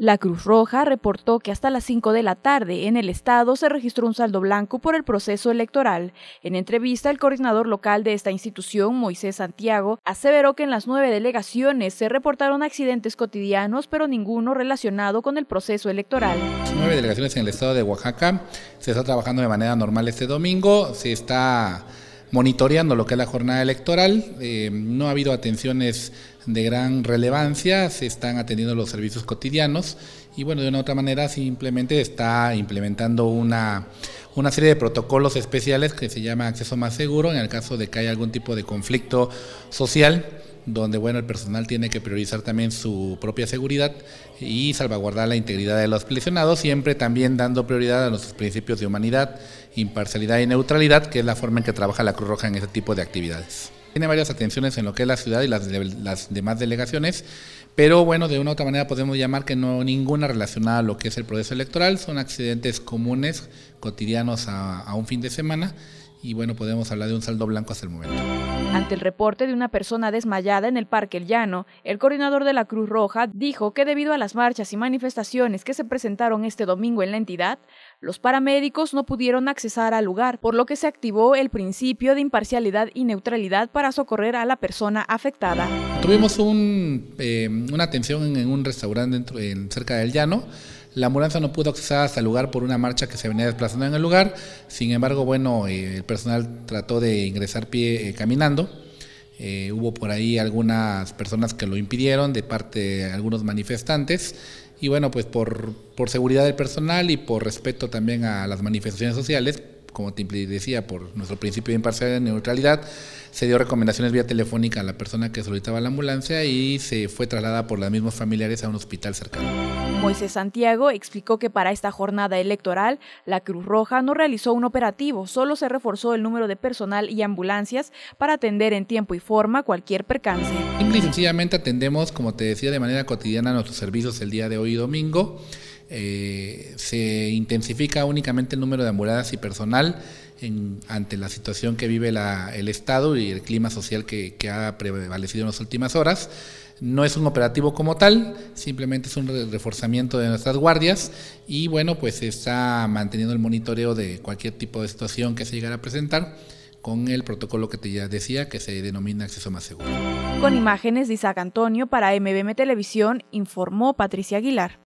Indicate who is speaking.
Speaker 1: La Cruz Roja reportó que hasta las 5 de la tarde en el estado se registró un saldo blanco por el proceso electoral. En entrevista, el coordinador local de esta institución, Moisés Santiago, aseveró que en las nueve delegaciones se reportaron accidentes cotidianos, pero ninguno relacionado con el proceso electoral.
Speaker 2: Nueve delegaciones en el estado de Oaxaca. Se está trabajando de manera normal este domingo. Se está monitoreando lo que es la jornada electoral. Eh, no ha habido atenciones de gran relevancia, se están atendiendo los servicios cotidianos y bueno, de una u otra manera simplemente está implementando una, una serie de protocolos especiales que se llama acceso más seguro en el caso de que haya algún tipo de conflicto social donde bueno, el personal tiene que priorizar también su propia seguridad y salvaguardar la integridad de los lesionados, siempre también dando prioridad a nuestros principios de humanidad, imparcialidad y neutralidad, que es la forma en que trabaja la Cruz Roja en este tipo de actividades. Tiene varias atenciones en lo que es la ciudad y las, demás delegaciones, pero bueno, de una u otra manera podemos llamar que no ninguna relacionada a lo que es el proceso electoral, son accidentes comunes, cotidianos a un fin de semana y bueno, podemos hablar de un saldo blanco hasta el momento.
Speaker 1: Ante el reporte de una persona desmayada en el Parque El Llano, el coordinador de la Cruz Roja dijo que debido a las marchas y manifestaciones que se presentaron este domingo en la entidad, los paramédicos no pudieron accesar al lugar, por lo que se activó el principio de imparcialidad y neutralidad para socorrer a la persona afectada.
Speaker 2: Tuvimos eh, una atención en un restaurante dentro, en, cerca del Llano, la ambulancia no pudo acceder hasta el lugar por una marcha que se venía desplazando en el lugar. Sin embargo, bueno, eh, el personal trató de ingresar pie eh, caminando. Eh, hubo por ahí algunas personas que lo impidieron de parte de algunos manifestantes. Y bueno, pues por, por seguridad del personal y por respeto también a las manifestaciones sociales, como te decía, por nuestro principio de imparcialidad y neutralidad, se dio recomendaciones vía telefónica a la persona que solicitaba la ambulancia y se fue trasladada por los mismos familiares a un hospital cercano.
Speaker 1: Moisés Santiago explicó que para esta jornada electoral, la Cruz Roja no realizó un operativo, solo se reforzó el número de personal y ambulancias para atender en tiempo y forma cualquier percance.
Speaker 2: Simple sencillamente atendemos, como te decía, de manera cotidiana nuestros servicios el día de hoy y domingo. Eh, se intensifica únicamente el número de ambulancias y personal ante la situación que vive el Estado y el clima social que ha prevalecido en las últimas horas. No es un operativo como tal, simplemente es un reforzamiento de nuestras guardias y bueno, pues está manteniendo el monitoreo de cualquier tipo de situación que se llegara a presentar con el protocolo que te ya decía que se denomina acceso más seguro.
Speaker 1: Con imágenes de Isaac Antonio para MBM Televisión informó Patricia Aguilar.